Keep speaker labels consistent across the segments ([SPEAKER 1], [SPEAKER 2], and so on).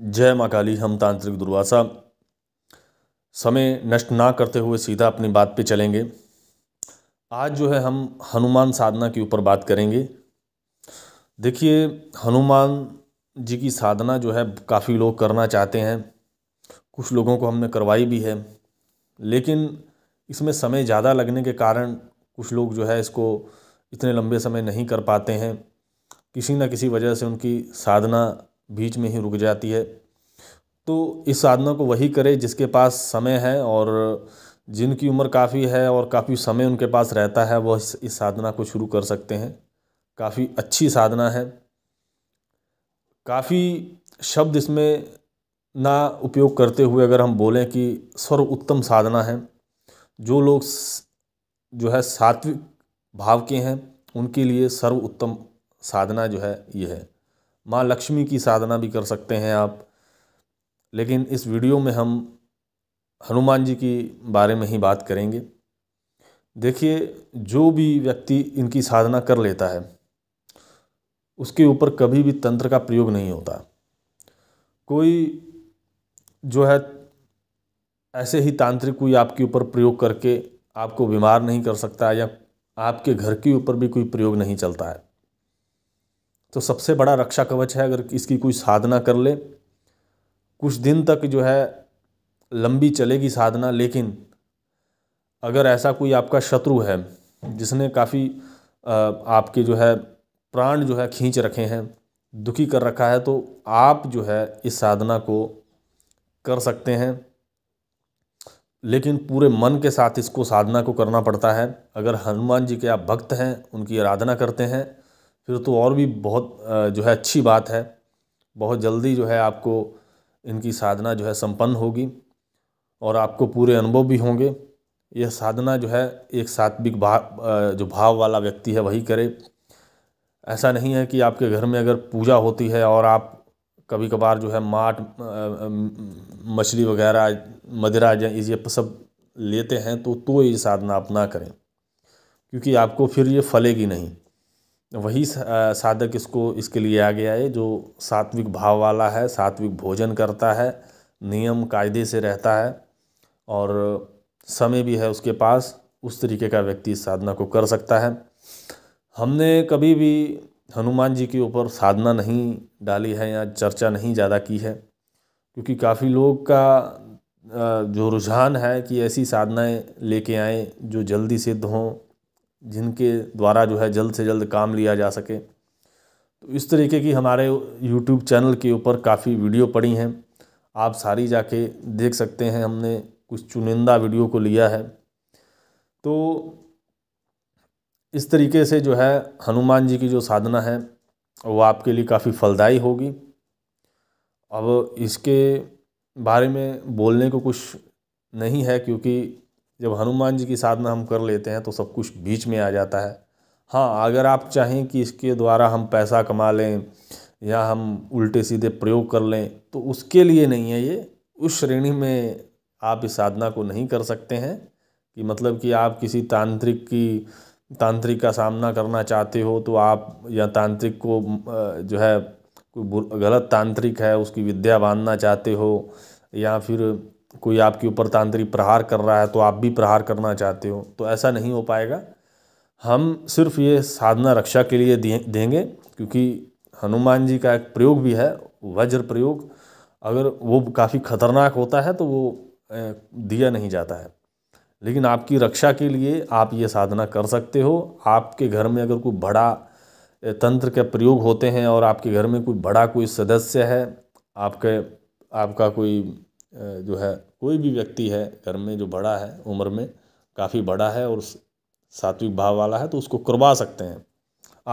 [SPEAKER 1] जय माँ काली हम तांत्रिक दुर्वासा समय नष्ट ना करते हुए सीधा अपनी बात पे चलेंगे आज जो है हम हनुमान साधना के ऊपर बात करेंगे देखिए हनुमान जी की साधना जो है काफ़ी लोग करना चाहते हैं कुछ लोगों को हमने करवाई भी है लेकिन इसमें समय ज़्यादा लगने के कारण कुछ लोग जो है इसको इतने लंबे समय नहीं कर पाते हैं किसी न किसी वजह से उनकी साधना बीच में ही रुक जाती है तो इस साधना को वही करें जिसके पास समय है और जिनकी उम्र काफ़ी है और काफ़ी समय उनके पास रहता है वह इस साधना को शुरू कर सकते हैं काफ़ी अच्छी साधना है काफ़ी शब्द इसमें ना उपयोग करते हुए अगर हम बोलें कि सर्व उत्तम साधना है जो लोग जो है सात्विक भाव के हैं उनके लिए सर्व उत्तम साधना जो है ये है माँ लक्ष्मी की साधना भी कर सकते हैं आप लेकिन इस वीडियो में हम हनुमान जी की बारे में ही बात करेंगे देखिए जो भी व्यक्ति इनकी साधना कर लेता है उसके ऊपर कभी भी तंत्र का प्रयोग नहीं होता कोई जो है ऐसे ही तांत्रिक कोई आपके ऊपर प्रयोग करके आपको बीमार नहीं कर सकता या आपके घर के ऊपर भी कोई प्रयोग नहीं चलता है तो सबसे बड़ा रक्षा कवच है अगर इसकी कोई साधना कर ले कुछ दिन तक जो है लंबी चलेगी साधना लेकिन अगर ऐसा कोई आपका शत्रु है जिसने काफ़ी आपके जो है प्राण जो है खींच रखे हैं दुखी कर रखा है तो आप जो है इस साधना को कर सकते हैं लेकिन पूरे मन के साथ इसको साधना को करना पड़ता है अगर हनुमान जी के आप भक्त हैं उनकी आराधना करते हैं फिर तो और भी बहुत जो है अच्छी बात है बहुत जल्दी जो है आपको इनकी साधना जो है संपन्न होगी और आपको पूरे अनुभव भी होंगे यह साधना जो है एक सात्विक भाव जो भाव वाला व्यक्ति है वही करे ऐसा नहीं है कि आपके घर में अगर पूजा होती है और आप कभी कभार जो है माट मछली वगैरह मदिरा ये सब लेते हैं तो तो ये साधना आप ना करें क्योंकि आपको फिर ये फलेगी नहीं वही साधक इसको इसके लिए आ गया है जो सात्विक भाव वाला है सात्विक भोजन करता है नियम कायदे से रहता है और समय भी है उसके पास उस तरीके का व्यक्ति इस साधना को कर सकता है हमने कभी भी हनुमान जी के ऊपर साधना नहीं डाली है या चर्चा नहीं ज़्यादा की है क्योंकि काफ़ी लोग का जो रुझान है कि ऐसी साधनाएं लेके आएं जो जल्दी सिद्ध हों जिनके द्वारा जो है जल्द से जल्द काम लिया जा सके तो इस तरीके की हमारे यूट्यूब चैनल के ऊपर काफ़ी वीडियो पड़ी हैं आप सारी जाके देख सकते हैं हमने कुछ चुनिंदा वीडियो को लिया है तो इस तरीके से जो है हनुमान जी की जो साधना है वो आपके लिए काफ़ी फलदायी होगी अब इसके बारे में बोलने को कुछ नहीं है क्योंकि जब हनुमान जी की साधना हम कर लेते हैं तो सब कुछ बीच में आ जाता है हाँ अगर आप चाहें कि इसके द्वारा हम पैसा कमा लें या हम उल्टे सीधे प्रयोग कर लें तो उसके लिए नहीं है ये उस श्रेणी में आप इस साधना को नहीं कर सकते हैं कि मतलब कि आप किसी तांत्रिक की तांत्रिक का सामना करना चाहते हो तो आप या तांत्रिक को जो है कोई गलत तांत्रिक है उसकी विद्या बांधना चाहते हो या फिर कोई आपके ऊपर तांत्रिक प्रहार कर रहा है तो आप भी प्रहार करना चाहते हो तो ऐसा नहीं हो पाएगा हम सिर्फ ये साधना रक्षा के लिए देंगे क्योंकि हनुमान जी का एक प्रयोग भी है वज्र प्रयोग अगर वो काफ़ी खतरनाक होता है तो वो दिया नहीं जाता है लेकिन आपकी रक्षा के लिए आप ये साधना कर सकते हो आपके घर में अगर कोई बड़ा तंत्र के प्रयोग होते हैं और आपके घर में कोई बड़ा कोई सदस्य है आपके आपका कोई जो है कोई भी व्यक्ति है घर में जो बड़ा है उम्र में काफ़ी बड़ा है और सात्विक भाव वाला है तो उसको करवा सकते हैं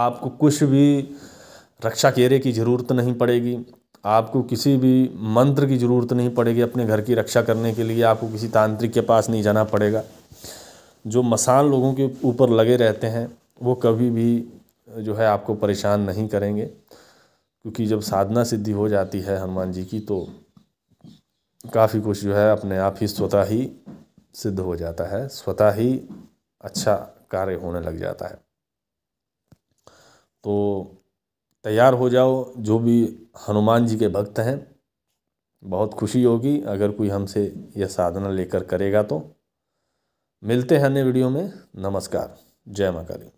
[SPEAKER 1] आपको कुछ भी रक्षा केरे की ज़रूरत नहीं पड़ेगी आपको किसी भी मंत्र की ज़रूरत नहीं पड़ेगी अपने घर की रक्षा करने के लिए आपको किसी तांत्रिक के पास नहीं जाना पड़ेगा जो मसान लोगों के ऊपर लगे रहते हैं वो कभी भी जो है आपको परेशान नहीं करेंगे क्योंकि जब साधना सिद्धि हो जाती है हनुमान जी की तो काफ़ी कुछ जो है अपने आप ही स्वतः ही सिद्ध हो जाता है स्वतः ही अच्छा कार्य होने लग जाता है तो तैयार हो जाओ जो भी हनुमान जी के भक्त हैं बहुत खुशी होगी अगर कोई हमसे यह साधना लेकर करेगा तो मिलते हैं अन्य वीडियो में नमस्कार जय माँ काली